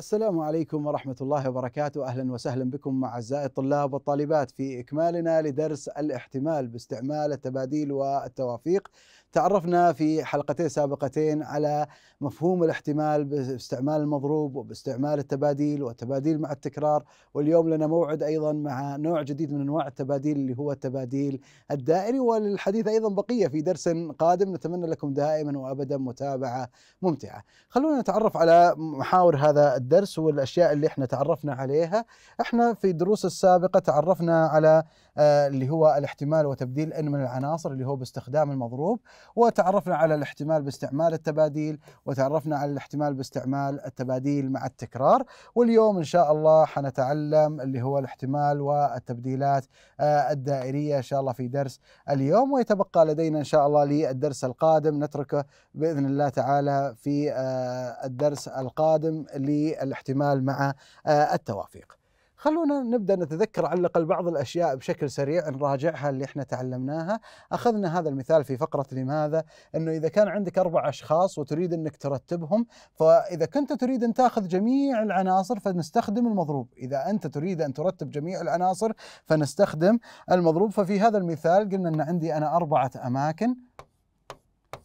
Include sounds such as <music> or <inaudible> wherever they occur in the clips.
السلام عليكم ورحمة الله وبركاته أهلا وسهلا بكم أعزائي الطلاب والطالبات في إكمالنا لدرس الاحتمال باستعمال التباديل والتوافيق تعرفنا في حلقتين سابقتين على مفهوم الاحتمال باستعمال المضروب وباستعمال التباديل والتباديل مع التكرار واليوم لنا موعد ايضا مع نوع جديد من انواع التباديل اللي هو التباديل الدائري وللحديث ايضا بقيه في درس قادم نتمنى لكم دائما وابدا متابعه ممتعه. خلونا نتعرف على محاور هذا الدرس والاشياء اللي احنا تعرفنا عليها. احنا في الدروس السابقه تعرفنا على آه، اللي هو الاحتمال وتبديل ان من العناصر اللي هو باستخدام المضروب وتعرفنا على الاحتمال باستعمال التباديل وتعرفنا على الاحتمال باستعمال التباديل مع التكرار واليوم ان شاء الله حنتعلم اللي هو الاحتمال والتبديلات آه، الدائريه ان شاء الله في درس اليوم ويتبقى لدينا ان شاء الله للدرس القادم نتركه باذن الله تعالى في آه، الدرس القادم للاحتمال مع التوافيق خلونا نبدا نتذكر على الاقل بعض الاشياء بشكل سريع نراجعها اللي احنا تعلمناها، اخذنا هذا المثال في فقره لماذا؟ انه اذا كان عندك اربع اشخاص وتريد انك ترتبهم، فاذا كنت تريد ان تاخذ جميع العناصر فنستخدم المضروب، اذا انت تريد ان ترتب جميع العناصر فنستخدم المضروب، ففي هذا المثال قلنا ان عندي انا اربعه اماكن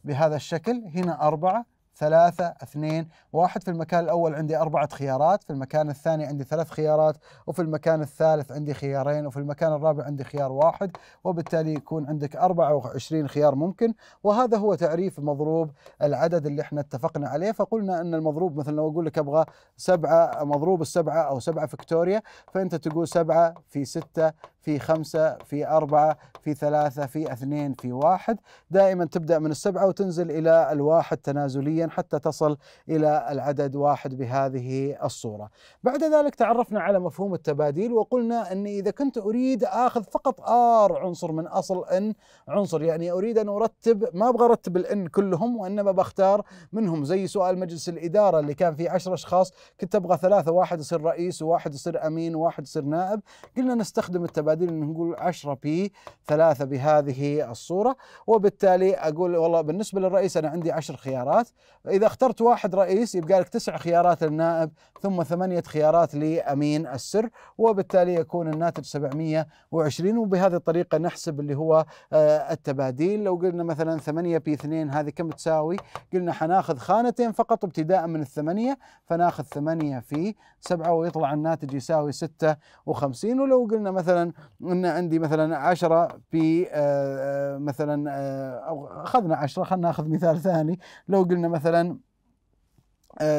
بهذا الشكل، هنا اربعه ثلاثة اثنين واحد في المكان الأول عندي أربعة خيارات في المكان الثاني عندي ثلاث خيارات وفي المكان الثالث عندي خيارين وفي المكان الرابع عندي خيار واحد وبالتالي يكون عندك 24 خيار ممكن وهذا هو تعريف مضروب العدد اللي احنا اتفقنا عليه فقلنا أن المضروب مثلا لو أقول لك أبغى سبعة مضروب السبعة أو سبعة فكتوريا فأنت تقول سبعة في ستة في خمسة في أربعة في ثلاثة في اثنين في واحد دائما تبدأ من السبعة وتنزل إلى الواحد تنازليا حتى تصل إلى العدد واحد بهذه الصورة بعد ذلك تعرفنا على مفهوم التباديل وقلنا أني إذا كنت أريد آخذ فقط آر عنصر من أصل إن عنصر يعني أريد أن أرتب ما أبغى أرتب الإن كلهم وإنما بختار منهم زي سؤال مجلس الإدارة اللي كان فيه عشر أشخاص كنت أبغى ثلاثة واحد يصير رئيس وواحد يصير أمين وواحد يصير نائب قلنا نستخدم التباديل ان نقول 10 بي 3 بهذه الصورة وبالتالي أقول والله بالنسبة للرئيس أنا عندي 10 خيارات إذا اخترت واحد رئيس يبقى لك تسع خيارات للنائب ثم ثمانية خيارات لأمين السر وبالتالي يكون الناتج 720 وبهذه الطريقة نحسب اللي هو آه، التباديل لو قلنا مثلا 8 بي 2 هذه كم تساوي قلنا حناخذ خانتين فقط ابتداء من الثمانية فناخذ 8 في 7 ويطلع الناتج يساوي 56 ولو قلنا مثلا ان عندي مثلا عشرة في آه، آه، مثلا آه، او اخذنا عشرة خلينا ناخذ مثال ثاني لو قلنا مثلا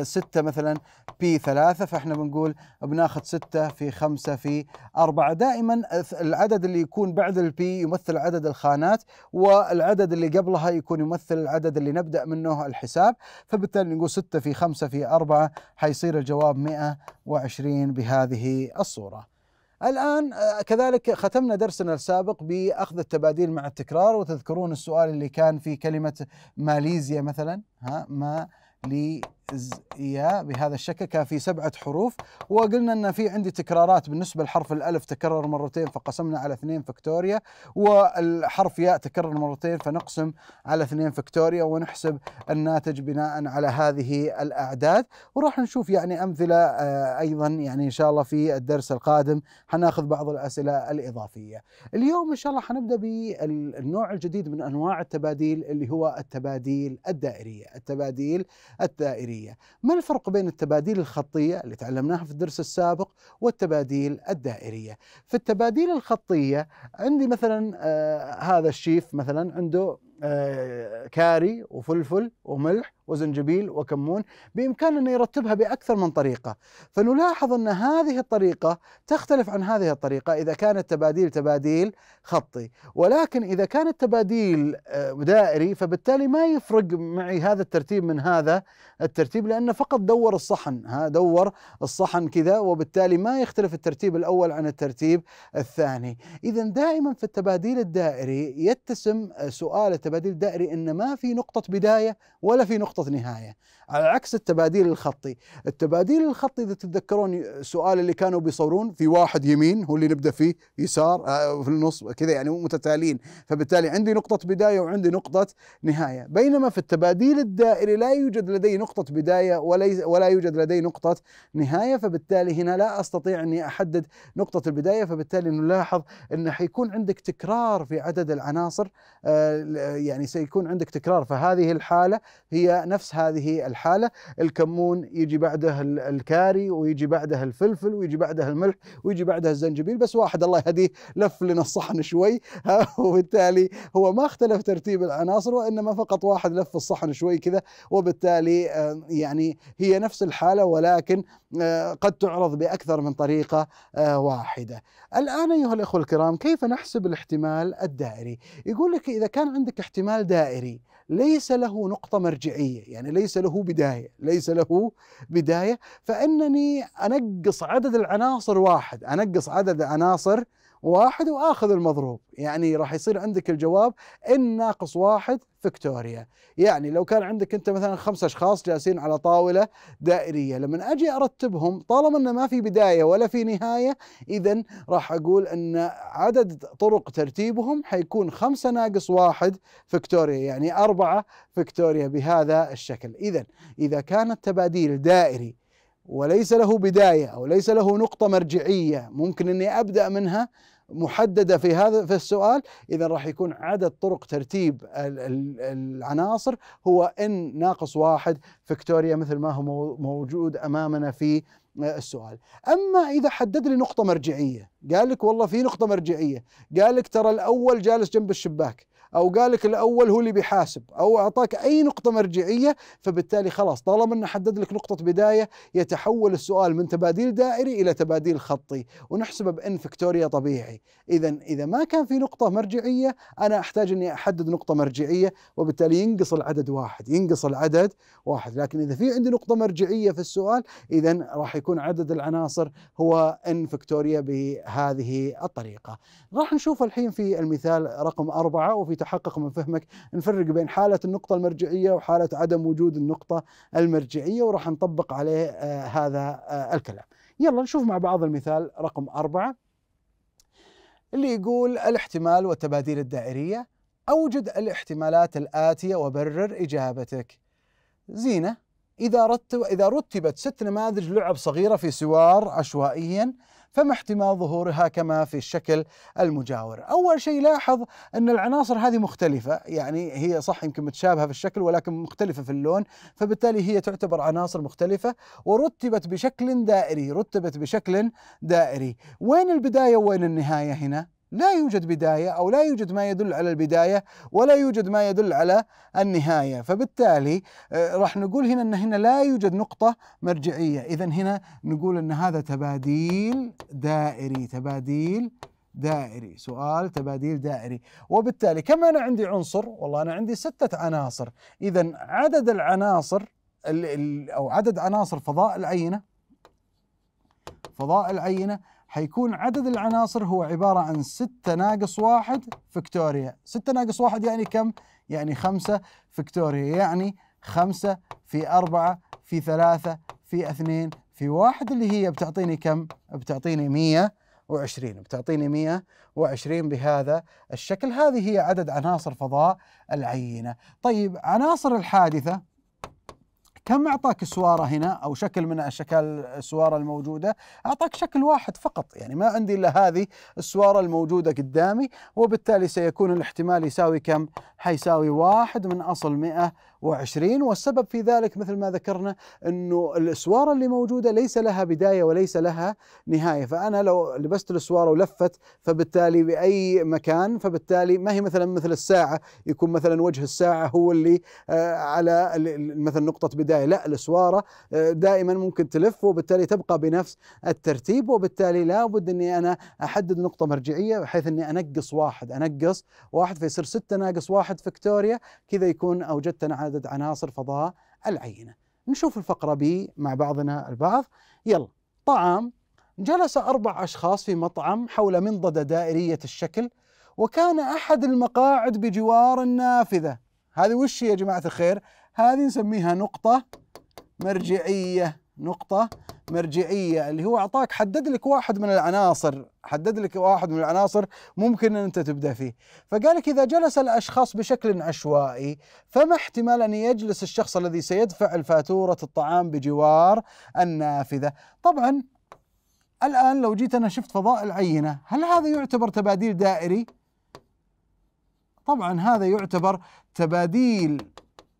ستة مثلا بي ثلاثة فاحنا بنقول بناخذ ستة في خمسة في أربعة دائما العدد اللي يكون بعد البي يمثل عدد الخانات والعدد اللي قبلها يكون يمثل العدد اللي نبدأ منه الحساب فبالتالي نقول ستة في خمسة في أربعة حيصير الجواب 120 بهذه الصورة الآن آه، كذلك ختمنا درسنا السابق بأخذ التباديل مع التكرار وتذكرون السؤال اللي كان في كلمة ماليزيا مثلا ها ماليزيا إياه بهذا الشكل كان في سبعة حروف وقلنا أن في عندي تكرارات بالنسبة لحرف الألف تكرر مرتين فقسمنا على اثنين فكتوريا والحرف ياء تكرر مرتين فنقسم على اثنين فكتوريا ونحسب الناتج بناء على هذه الأعداد وراح نشوف يعني أمثلة آه، أيضا يعني إن شاء الله في الدرس القادم حناخذ بعض الأسئلة الإضافية اليوم إن شاء الله حنبدأ بالنوع الجديد من أنواع التباديل اللي هو التباديل الدائرية التباديل الدائرية الدائرية ما الفرق بين التباديل الخطية اللي تعلمناها في الدرس السابق والتباديل الدائرية في التباديل الخطية عندي مثلا آه هذا الشيف مثلا عنده آه كاري وفلفل وملح وزنجبيل وكمون بإمكانه أن يرتبها بأكثر من طريقة فنلاحظ أن هذه الطريقة تختلف عن هذه الطريقة إذا كانت تباديل تباديل خطي ولكن إذا كانت تباديل آه، دائري فبالتالي ما يفرق معي هذا الترتيب من هذا الترتيب لأنه فقط دور الصحن ها دور الصحن كذا وبالتالي ما يختلف الترتيب الأول عن الترتيب الثاني إذا دائما في التباديل الدائري يتسم آه، سؤال التباديل الدائري أن ما في نقطة بداية ولا في نقطة نقطة نهاية على عكس التباديل الخطي التباديل الخطي إذا تتذكرون السؤال اللي كانوا بيصورون في واحد يمين هو اللي نبدأ فيه يسار آه، في النص كذا يعني متتالين فبالتالي عندي نقطة بداية وعندي نقطة نهاية بينما في التباديل الدائري لا يوجد لدي نقطة بداية ولا ولا يوجد لدي نقطة نهاية فبالتالي هنا لا أستطيع أني أحدد نقطة البداية فبالتالي نلاحظ أنه حيكون عندك تكرار في عدد العناصر آه، يعني سيكون عندك تكرار فهذه الحالة هي نفس هذه الحالة الكمون يجي بعده الكاري ويجي بعده الفلفل ويجي بعده الملح ويجي بعده الزنجبيل بس واحد الله يهديه لف لنا الصحن شوي <laughs> وبالتالي هو ما اختلف ترتيب العناصر وإنما فقط واحد لف الصحن شوي كذا وبالتالي يعني هي نفس الحالة ولكن آه، قد تعرض بأكثر من طريقة آه، واحدة الآن أيها الأخوة الكرام كيف نحسب الاحتمال الدائري يقول لك إذا كان عندك احتمال دائري ليس له نقطة مرجعية يعني ليس له بداية ليس له بداية فإنني أنقص عدد العناصر واحد أنقص عدد عناصر واحد واخذ المضروب يعني راح يصير عندك الجواب ان ناقص واحد فيكتوريا يعني لو كان عندك انت مثلا خمسة اشخاص جالسين على طاوله دائريه لما اجي ارتبهم طالما انه ما في بدايه ولا في نهايه اذا راح اقول ان عدد طرق ترتيبهم حيكون خمسة ناقص واحد فيكتوريا يعني أربعة فيكتوريا بهذا الشكل إذا إذا كان التباديل دائري وليس له بدايه او ليس له نقطه مرجعيه ممكن اني ابدا منها محدده في هذا في السؤال اذا راح يكون عدد طرق ترتيب العناصر هو ان ناقص واحد فكتوريا مثل ما هو موجود امامنا في آه، السؤال اما اذا حدد لي نقطه مرجعيه قال لك والله في نقطه مرجعيه قال لك ترى الاول جالس جنب الشباك او قال لك الاول هو اللي بيحاسب او اعطاك اي نقطه مرجعيه فبالتالي خلاص طالما انه حدد لك نقطه بدايه يتحول السؤال من تباديل دائري الى تباديل خطي ونحسبه بان فكتوريا طبيعي اذا اذا ما كان في نقطه مرجعيه انا احتاج اني احدد نقطه مرجعيه وبالتالي ينقص العدد واحد ينقص العدد واحد لكن اذا في عندي نقطه مرجعيه في السؤال اذا راح يكون عدد العناصر هو ان فكتوريا بهذه الطريقه راح نشوف الحين في المثال رقم أربعة وفي يتحقق من فهمك نفرق بين حالة النقطة المرجعية وحالة عدم وجود النقطة المرجعية وراح نطبق عليه آه، هذا آه، الكلام يلا نشوف مع بعض المثال رقم أربعة اللي يقول الاحتمال والتباديل الدائرية أوجد الاحتمالات الآتية وبرر إجابتك زينة إذا رتب إذا رتبت ست نماذج لعب صغيرة في سوار عشوائيا فما احتمال ظهورها كما في الشكل المجاور أول شيء لاحظ أن العناصر هذه مختلفة يعني هي صح يمكن متشابهة في الشكل ولكن مختلفة في اللون فبالتالي هي تعتبر عناصر مختلفة ورتبت بشكل دائري رتبت بشكل دائري وين البداية وين النهاية هنا؟ لا يوجد بدايه او لا يوجد ما يدل على البدايه ولا يوجد ما يدل على النهايه، فبالتالي آه، راح نقول هنا ان هنا لا يوجد نقطه مرجعيه، اذا هنا نقول ان هذا تباديل دائري، تباديل دائري سؤال تباديل دائري وبالتالي كما أنا عندي عنصر والله أنا عندي ستة عناصر إذا عدد العناصر أو عدد عناصر فضاء العينة فضاء العينة حيكون عدد العناصر هو عبارة عن 6 ناقص 1 فكتوريا 6 ناقص 1 يعني كم؟ يعني 5 فكتوريا يعني 5 في 4 في 3 في 2 في 1 اللي هي بتعطيني كم؟ بتعطيني 120 بتعطيني 120 بهذا الشكل هذه هي عدد عناصر فضاء العينة طيب عناصر الحادثة كم أعطاك سوارة هنا أو شكل من أشكال السوارة الموجودة أعطاك شكل واحد فقط يعني ما عندي إلا هذه السوارة الموجودة قدامي وبالتالي سيكون الاحتمال يساوي كم؟ حيساوي واحد من أصل 100 وعشرين والسبب في ذلك مثل ما ذكرنا أنه الاسواره اللي موجودة ليس لها بداية وليس لها نهاية فأنا لو لبست الاسواره ولفت فبالتالي بأي مكان فبالتالي ما هي مثلا مثل الساعة يكون مثلا وجه الساعة هو اللي آه، على مثلا نقطة بداية لا الأسوارة آه، دائما ممكن تلف وبالتالي تبقى بنفس الترتيب وبالتالي لا بد أني أنا أحدد نقطة مرجعية بحيث أني أنقص واحد أنقص واحد فيصير ستة ناقص واحد فيكتوريا كذا يكون أوجدت أنا عدد عدد عناصر فضاء العينة نشوف الفقرة بي مع بعضنا البعض يلا طعام جلس أربع أشخاص في مطعم حول منضدة دائرية الشكل وكان أحد المقاعد بجوار النافذة هذه وش يا جماعة الخير؟ هذه نسميها نقطة مرجعية نقطة مرجعية اللي هو أعطاك حدد لك واحد من العناصر حدد لك واحد من العناصر ممكن أن أنت تبدأ فيه فقال لك إذا جلس الأشخاص بشكل عشوائي فما احتمال أن يجلس الشخص الذي سيدفع الفاتورة الطعام بجوار النافذة طبعا الآن لو جيت أنا شفت فضاء العينة هل هذا يعتبر تباديل دائري؟ طبعا هذا يعتبر تباديل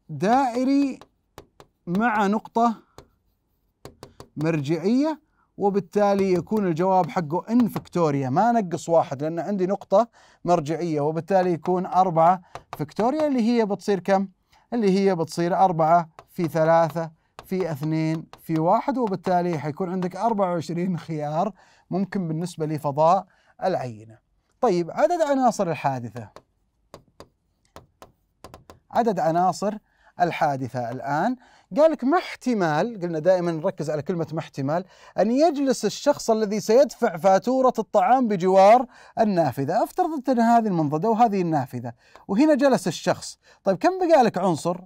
دائري مع نقطة مرجعية وبالتالي يكون الجواب حقه إن فكتوريا ما نقص واحد لأن عندي نقطة مرجعية وبالتالي يكون أربعة فكتوريا اللي هي بتصير كم؟ اللي هي بتصير أربعة في ثلاثة في اثنين في واحد وبالتالي حيكون عندك 24 خيار ممكن بالنسبة لفضاء العينة طيب عدد عناصر الحادثة عدد عناصر الحادثة الآن قال لك ما احتمال قلنا دائما نركز على كلمة ما احتمال أن يجلس الشخص الذي سيدفع فاتورة الطعام بجوار النافذة افترضت أن هذه المنضدة وهذه النافذة وهنا جلس الشخص طيب كم بقى لك عنصر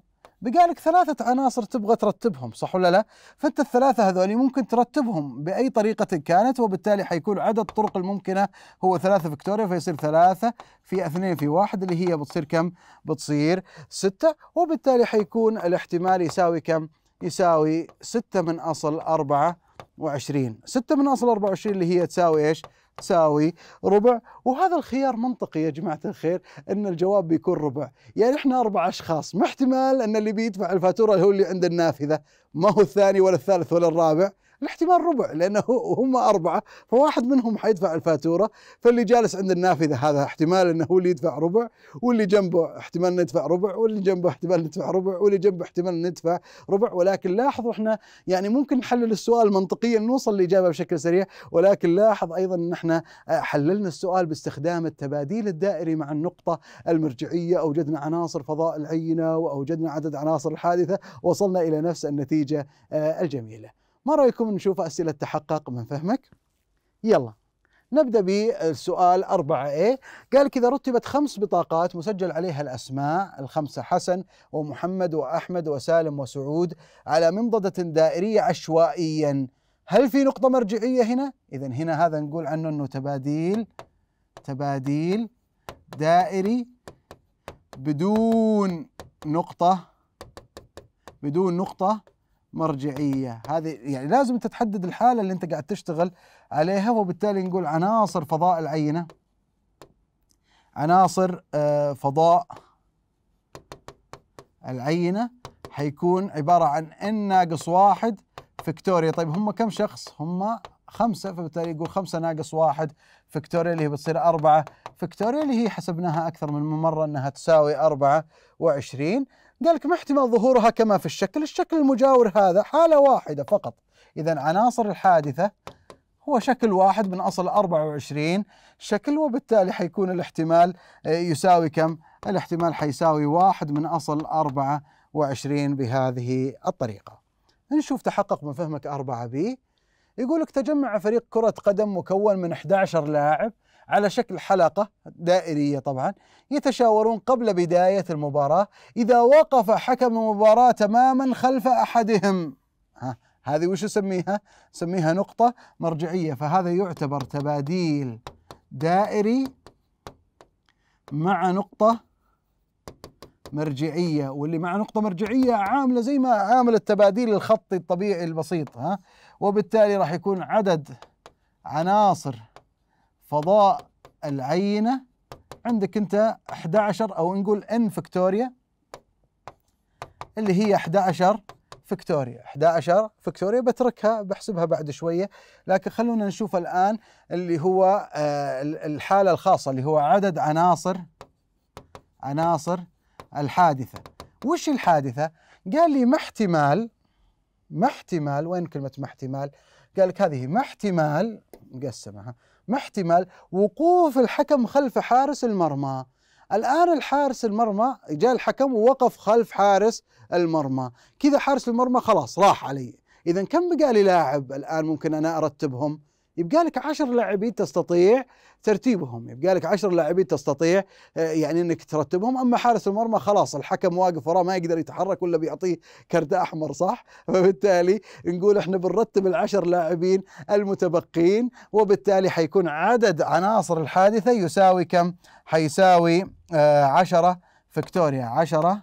بقالك ثلاثة عناصر تبغى ترتبهم صح ولا لا؟ فأنت الثلاثة هذولي ممكن ترتبهم بأي طريقة كانت وبالتالي حيكون عدد الطرق الممكنة هو ثلاثة فيكتوريا فيصير ثلاثة في اثنين في واحد اللي هي بتصير كم؟ بتصير ستة وبالتالي حيكون الاحتمال يساوي كم؟ يساوي ستة من أصل أربعة وعشرين ستة من أصل أربعة وعشرين اللي هي تساوي إيش؟ تساوي ربع وهذا الخيار منطقي يا جماعة الخير أن الجواب بيكون ربع يعني إحنا أربع أشخاص ما احتمال أن اللي بيدفع الفاتورة هو اللي عند النافذة ما هو الثاني ولا الثالث ولا الرابع الاحتمال ربع لانه هم اربعه فواحد منهم حيدفع الفاتوره فاللي جالس عند النافذه هذا احتمال انه هو اللي يدفع ربع واللي جنبه احتمال ندفع ربع واللي جنبه احتمال ندفع ربع واللي جنبه احتمال ندفع ربع ولكن لاحظوا احنا يعني ممكن نحلل السؤال منطقيا نوصل للاجابه بشكل سريع ولكن لاحظ ايضا ان احنا آه، حللنا السؤال باستخدام التباديل الدائري مع النقطه المرجعيه اوجدنا عناصر فضاء العينه واوجدنا عدد عناصر الحادثه وصلنا الى نفس النتيجه آه، الجميله ما رايكم نشوف اسئله تحقق من فهمك؟ يلا نبدا بالسؤال 4 a قال لك اذا رتبت خمس بطاقات مسجل عليها الاسماء الخمسه حسن ومحمد واحمد وسالم وسعود على منضده دائريه عشوائيا هل في نقطه مرجعيه هنا؟ اذا هنا هذا نقول عنه انه تباديل تباديل دائري بدون نقطه بدون نقطه مرجعيه هذه يعني لازم تتحدد الحاله اللي انت قاعد تشتغل عليها وبالتالي نقول عناصر فضاء العينه عناصر آه، فضاء العينه حيكون عباره عن ان ناقص واحد فيكتوريا طيب هم كم شخص هم خمسة فبالتالي يقول خمسة ناقص واحد فيكتوريا اللي هي بتصير أربعة فيكتوريا اللي هي حسبناها أكثر من مرة أنها تساوي أربعة وعشرين قال ما احتمال ظهورها كما في الشكل الشكل المجاور هذا حالة واحدة فقط إذا عناصر الحادثة هو شكل واحد من أصل 24 شكل وبالتالي حيكون الاحتمال آه، يساوي كم؟ الاحتمال حيساوي واحد من أصل 24 بهذه الطريقة نشوف تحقق من فهمك 4 بي يقول لك تجمع فريق كرة قدم مكون من 11 لاعب على شكل حلقة دائرية طبعا يتشاورون قبل بداية المباراة إذا وقف حكم المباراة تماما خلف أحدهم ها هذه وش نسميها؟ نسميها نقطة مرجعية فهذا يعتبر تباديل دائري مع نقطة مرجعية واللي مع نقطة مرجعية عاملة زي ما عامل التباديل الخطي الطبيعي البسيط ها وبالتالي راح يكون عدد عناصر فضاء العينة عندك أنت 11 أو نقول n فكتوريا اللي هي 11 فكتوريا 11 فكتوريا بتركها بحسبها بعد شوية لكن خلونا نشوف الآن اللي هو آه، الحالة الخاصة اللي هو عدد عناصر عناصر الحادثة وش الحادثة؟ قال لي ما احتمال ما احتمال وين كلمة ما احتمال؟ قال لك هذه ما احتمال ما احتمال وقوف الحكم خلف حارس المرمى الان الحارس المرمى جاء الحكم ووقف خلف حارس المرمى كذا حارس المرمى خلاص راح علي اذا كم بقى لي لاعب الان ممكن انا ارتبهم يبقى لك 10 لاعبين تستطيع ترتيبهم يبقى لك 10 لاعبين تستطيع آه، يعني انك ترتبهم اما حارس المرمى خلاص الحكم واقف وراه ما يقدر يتحرك ولا بيعطيه كرت احمر صح <laughs> فبالتالي نقول احنا بنرتب العشر لاعبين المتبقين وبالتالي حيكون عدد عناصر الحادثه يساوي كم حيساوي 10 آه، فيكتوريا 10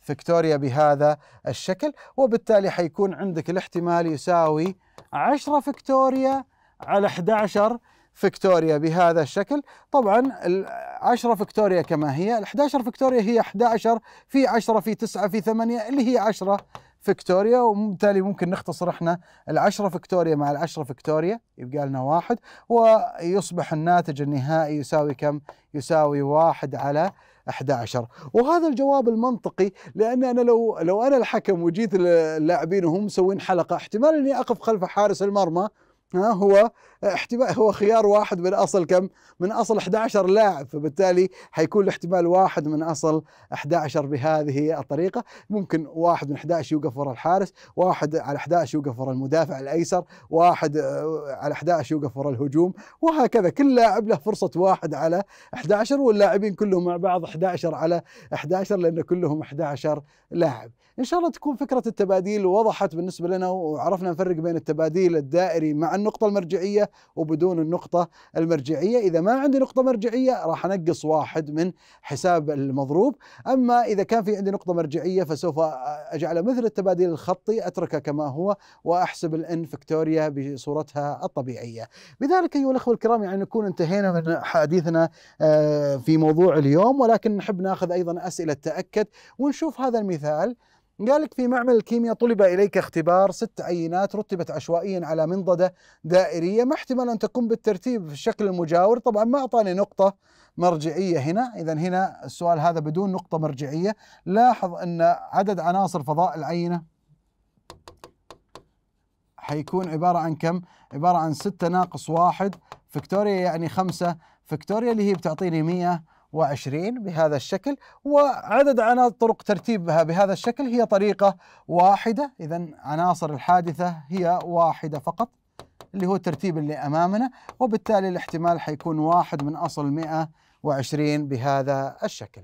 فيكتوريا بهذا الشكل وبالتالي حيكون عندك الاحتمال يساوي 10 فيكتوريا على 11 فكتوريا بهذا الشكل طبعا 10 فكتوريا كما هي 11 فكتوريا هي 11 في 10 في 9 في 8 اللي هي 10 فكتوريا وبالتالي ممكن نختصر احنا ال10 فكتوريا مع ال10 فكتوريا يبقى لنا واحد ويصبح الناتج النهائي يساوي كم؟ يساوي واحد على 11 وهذا الجواب المنطقي لان انا لو لو انا الحكم وجيت اللاعبين وهم مسوين حلقه احتمال اني اقف خلف حارس المرمى ها هو احتمال هو خيار واحد من اصل كم؟ من اصل 11 لاعب فبالتالي حيكون الاحتمال واحد من اصل 11 بهذه الطريقه ممكن واحد من 11 يوقف ورا الحارس، واحد على 11 يوقف ورا المدافع الايسر، واحد آه، على 11 يوقف ورا الهجوم وهكذا كل لاعب له فرصه واحد على 11 واللاعبين كلهم مع بعض 11 على 11 لان كلهم 11 لاعب. ان شاء الله تكون فكره التباديل وضحت بالنسبه لنا وعرفنا نفرق بين التباديل الدائري مع النقطه المرجعيه وبدون النقطه المرجعيه، اذا ما عندي نقطه مرجعيه راح انقص واحد من حساب المضروب، اما اذا كان في عندي نقطه مرجعيه فسوف اجعله مثل التباديل الخطي اتركه كما هو واحسب الان فيكتوريا بصورتها الطبيعيه. بذلك ايها الاخوه الكرام يعني نكون انتهينا من حديثنا آه، في موضوع اليوم ولكن نحب ناخذ ايضا اسئله تاكد ونشوف هذا المثال قالك في معمل الكيمياء طلب إليك اختبار ست عينات رتبت عشوائيا على منضدة دائرية ما احتمال أن تكون بالترتيب في الشكل المجاور طبعا ما أعطاني نقطة مرجعية هنا إذا هنا السؤال هذا بدون نقطة مرجعية لاحظ أن عدد عناصر فضاء العينة حيكون عبارة عن كم؟ عبارة عن ستة ناقص واحد فكتوريا يعني خمسة فكتوريا اللي هي بتعطيني مية وعشرين بهذا الشكل وعدد عناصر طرق ترتيبها بهذا الشكل هي طريقة واحدة إذا عناصر الحادثة هي واحدة فقط اللي هو الترتيب اللي أمامنا وبالتالي الاحتمال حيكون واحد من أصل 120 بهذا الشكل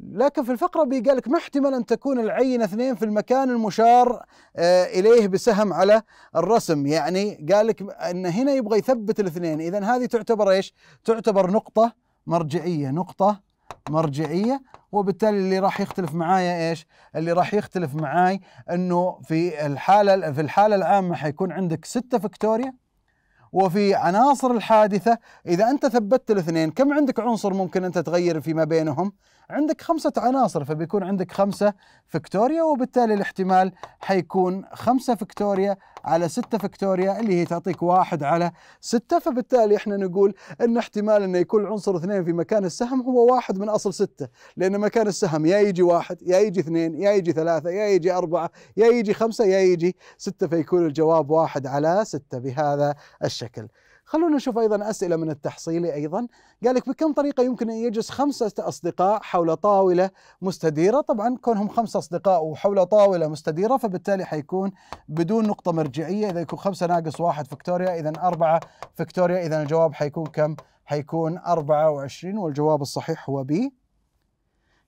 لكن في الفقرة بيقال لك محتمل أن تكون العينة اثنين في المكان المشار آه، إليه بسهم على الرسم يعني قال لك أن هنا يبغى يثبت الاثنين إذا هذه تعتبر إيش تعتبر نقطة مرجعيه نقطه مرجعيه وبالتالي اللي راح يختلف معايا ايش؟ اللي راح يختلف معاي انه في الحاله في الحاله العامه حيكون عندك 6 فكتوريا وفي عناصر الحادثة إذا أنت ثبتت الاثنين كم عندك عنصر ممكن أنت تغير فيما بينهم عندك خمسة عناصر فبيكون عندك خمسة فكتوريا وبالتالي الاحتمال حيكون خمسة فكتوريا على ستة فكتوريا اللي هي تعطيك واحد على ستة فبالتالي احنا نقول ان احتمال انه يكون عنصر اثنين في مكان السهم هو واحد من اصل ستة لان مكان السهم يا يجي واحد يا يجي اثنين يا يجي ثلاثة يا يجي أربعة يا يجي خمسة يا يجي ستة فيكون الجواب واحد على ستة بهذا الشكل الشكل خلونا نشوف أيضا أسئلة من التحصيلي أيضا قال لك بكم طريقة يمكن أن يجلس خمسة أصدقاء حول طاولة مستديرة طبعا كونهم خمسة أصدقاء وحول طاولة مستديرة فبالتالي حيكون بدون نقطة مرجعية إذا يكون خمسة ناقص واحد فكتوريا إذا أربعة فكتوريا إذا الجواب حيكون كم؟ حيكون 24 والجواب الصحيح هو بي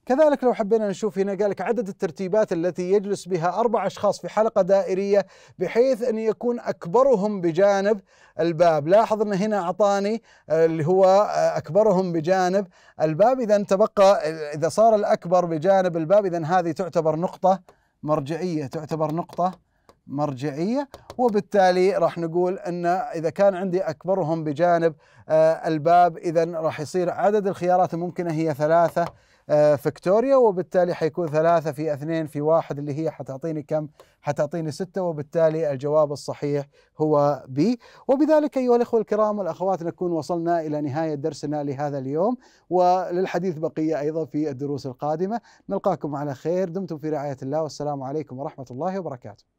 كذلك لو حبينا نشوف هنا قالك عدد الترتيبات التي يجلس بها أربع أشخاص في حلقة دائرية بحيث أن يكون أكبرهم بجانب الباب لاحظ أن هنا أعطاني آه، اللي هو آه، أكبرهم بجانب الباب إذا تبقى إذا صار الأكبر بجانب الباب إذا هذه تعتبر نقطة مرجعية تعتبر نقطة مرجعية وبالتالي راح نقول أن إذا كان عندي أكبرهم بجانب آه، الباب إذا راح يصير عدد الخيارات الممكنة هي ثلاثة آه، فيكتوريا وبالتالي حيكون ثلاثة في اثنين في واحد اللي هي حتعطيني كم حتعطيني ستة وبالتالي الجواب الصحيح هو بي وبذلك أيها الأخوة الكرام والأخوات نكون وصلنا إلى نهاية درسنا لهذا اليوم وللحديث بقية أيضا في الدروس القادمة نلقاكم على خير دمتم في رعاية الله والسلام عليكم ورحمة الله وبركاته